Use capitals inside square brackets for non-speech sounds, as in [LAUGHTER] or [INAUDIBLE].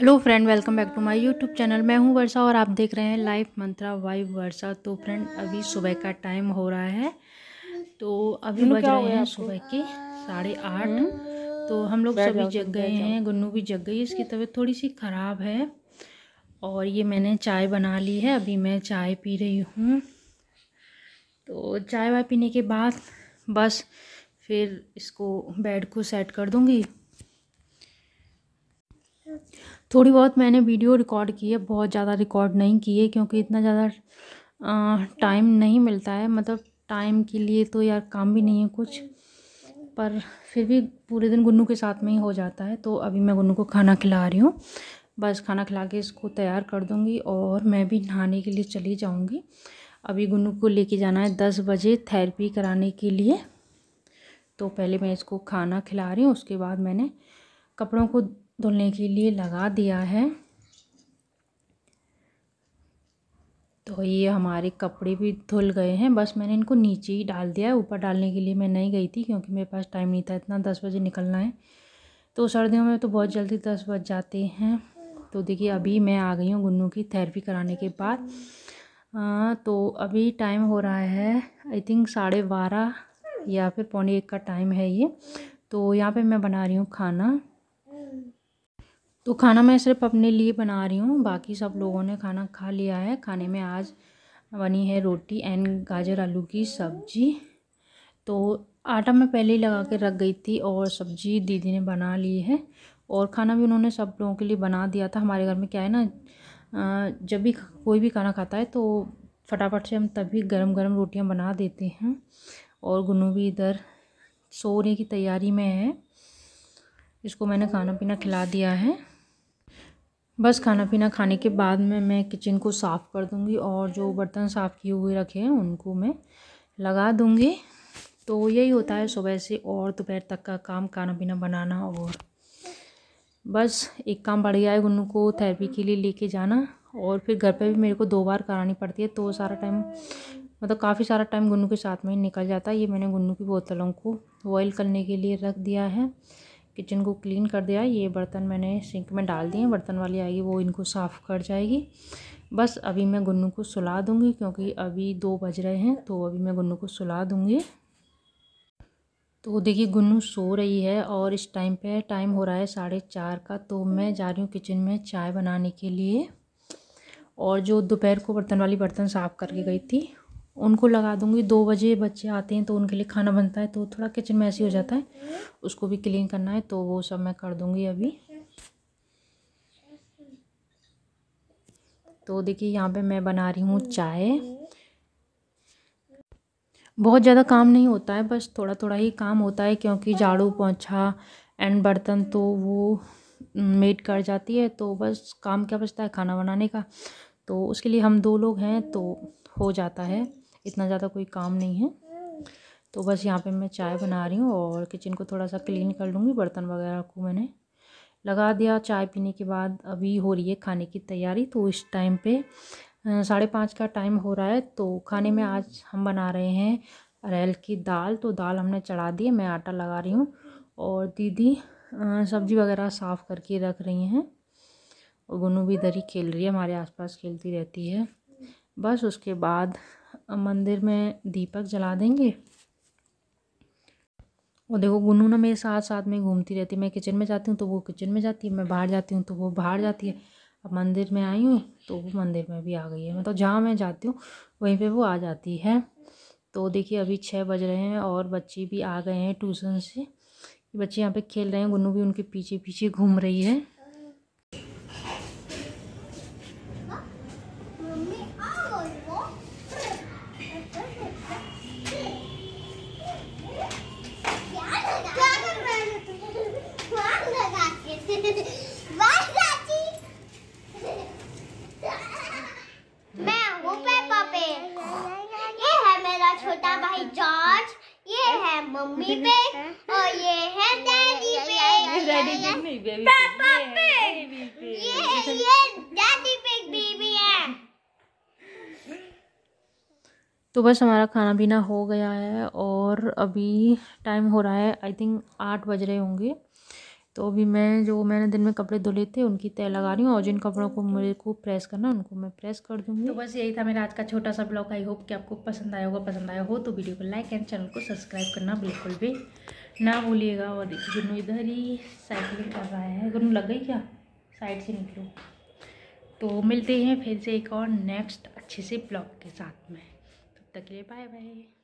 Hello friend welcome back to my YouTube channel मैं हूं वर्षा और आप देख रहे हैं लाइफ मंत्रा वाइव वर्षा तो फ्रेंड अभी सुबह का टाइम हो रहा है तो अभी बज रहे हैं सुबह के साढ़े आठ हम्म। तो हम लोग सभी जग गए हैं गुन्नू भी जग गई इसकी तबीयत थोड़ी सी ख़राब है और ये मैंने चाय बना ली है अभी मैं चाय पी रही हूँ तो चाय वाय पीने के बाद बस फिर इसको बेड को सेट कर दूँगी थोड़ी बहुत मैंने वीडियो रिकॉर्ड की है बहुत ज़्यादा रिकॉर्ड नहीं की है क्योंकि इतना ज़्यादा टाइम नहीं मिलता है मतलब टाइम के लिए तो यार काम भी नहीं है कुछ पर फिर भी पूरे दिन गुन्नू के साथ में ही हो जाता है तो अभी मैं गुन्नू को खाना खिला रही हूँ बस खाना खिला के इसको तैयार कर दूँगी और मैं भी नहाने के लिए चली जाऊँगी अभी गुन्नू को लेके जाना है दस बजे थेरेपी कराने के लिए तो पहले मैं इसको खाना खिला रही हूँ उसके बाद मैंने कपड़ों को धुलने के लिए लगा दिया है तो ये हमारे कपड़े भी धुल गए हैं बस मैंने इनको नीचे ही डाल दिया है ऊपर डालने के लिए मैं नहीं गई थी क्योंकि मेरे पास टाइम नहीं था इतना दस बजे निकलना है तो सर्दियों में तो बहुत जल्दी दस बज जाते हैं तो देखिए अभी मैं आ गई हूँ गुन्नू की थेरेपी कराने के बाद आ, तो अभी टाइम हो रहा है आई थिंक साढ़े बारह या फिर पौने एक का टाइम है ये तो यहाँ पर मैं बना रही हूँ खाना तो खाना मैं सिर्फ अपने लिए बना रही हूँ बाकी सब लोगों ने खाना खा लिया है खाने में आज बनी है रोटी एंड गाजर आलू की सब्जी तो आटा मैं पहले ही लगा के रख गई थी और सब्जी दीदी ने बना ली है और खाना भी उन्होंने सब लोगों के लिए बना दिया था हमारे घर में क्या है ना जब भी कोई भी खाना खाता है तो फटाफट से हम तभी गरम गरम रोटियां बना देते हैं और गुनू भी इधर सोने की तैयारी में है इसको मैंने खाना पीना खिला दिया है बस खाना पीना खाने के बाद में मैं किचन को साफ़ कर दूँगी और जो बर्तन साफ़ किए हुए रखे हैं उनको मैं लगा दूँगी तो यही होता है सुबह से और दोपहर तक का काम खाना पीना बनाना और बस एक काम बढ़ गया है गुन्नू को थेरेपी के लिए लेके जाना और फिर घर पे भी मेरे को दो बार करानी पड़ती है तो सारा टाइम मतलब काफ़ी सारा टाइम गुन्नू के साथ में ही निकल जाता है ये मैंने गुन्नू की बोतलों को बॉयल करने के लिए रख दिया है किचन को क्लीन कर दिया ये बर्तन मैंने सिंक में डाल दिए बर्तन वाली आएगी वो इनको साफ़ कर जाएगी बस अभी मैं गुन्नू को सुला दूँगी क्योंकि अभी दो बज रहे हैं तो अभी मैं गुन्नू को सुला दूँगी तो देखिए गुन्नू सो रही है और इस टाइम पे टाइम हो रहा है साढ़े चार का तो मैं जा रही हूँ किचन में चाय बनाने के लिए और जो दोपहर को बर्तन वाली बर्तन साफ़ करके गई थी उनको लगा दूँगी दो बजे बच्चे आते हैं तो उनके लिए खाना बनता है तो थोड़ा किचन में ऐसी हो जाता है उसको भी क्लीन करना है तो वो सब मैं कर दूँगी अभी तो देखिए यहाँ पे मैं बना रही हूँ चाय बहुत ज़्यादा काम नहीं होता है बस थोड़ा थोड़ा ही काम होता है क्योंकि झाड़ू पोछा एंड बर्तन तो वो मेड कर जाती है तो बस काम क्या बचता है खाना बनाने का तो उसके लिए हम दो लोग हैं तो हो जाता है इतना ज़्यादा कोई काम नहीं है तो बस यहाँ पे मैं चाय बना रही हूँ और किचन को थोड़ा सा क्लीन कर लूँगी बर्तन वगैरह को मैंने लगा दिया चाय पीने के बाद अभी हो रही है खाने की तैयारी तो इस टाइम पे साढ़े पाँच का टाइम हो रहा है तो खाने में आज हम बना रहे हैं रैल की दाल तो दाल हमने चढ़ा दी है मैं आटा लगा रही हूँ और दीदी सब्जी वगैरह साफ़ करके रख रही हैं और गुनू भी दरी खेल रही है हमारे आसपास खेलती रहती है बस उसके बाद मंदिर में दीपक जला देंगे और देखो गुनू ना मेरे साथ साथ में घूमती रहती है मैं किचन में जाती हूँ तो वो किचन में जाती है मैं बाहर जाती हूँ तो वो बाहर जाती है अब मंदिर में आई हूँ तो वो मंदिर में भी आ गई है मतलब जहाँ मैं जाती हूँ वहीं पे वो आ जाती है तो देखिए अभी छः बज रहे हैं और बच्चे भी आ गए हैं ट्यूशन से बच्चे यहाँ पर खेल रहे हैं गुनू भी उनके पीछे पीछे घूम रही है बाय जॉर्ज ये है मम्मी [LAUGHS] पे हाँ। और ये है डैडी [LAUGHS] पे डैडी पे बेबी पापा पे ये ये डैडी पे बेबी है तो बस हमारा खाना पीना हो गया है और अभी टाइम हो रहा है आई थिंक आठ बज रहे होंगे तो अभी मैं जो मैंने दिन में कपड़े धुले थे उनकी तय लगा रही हूँ और जिन कपड़ों को मेरे को प्रेस करना उनको मैं प्रेस कर दूँगी तो बस यही था मेरा आज का छोटा सा ब्लॉग आई होप कि आपको पसंद आया होगा पसंद आया हो तो वीडियो को लाइक एंड चैनल को सब्सक्राइब करना बिल्कुल भी ना भूलिएगा और गुनु इधर ही साइकिलिंग कर रहा है गुनु लग गई क्या साइड से निकलो तो मिलते हैं फिर से एक और नेक्स्ट अच्छे से ब्लॉग के साथ में तब तक के लिए बाय बाय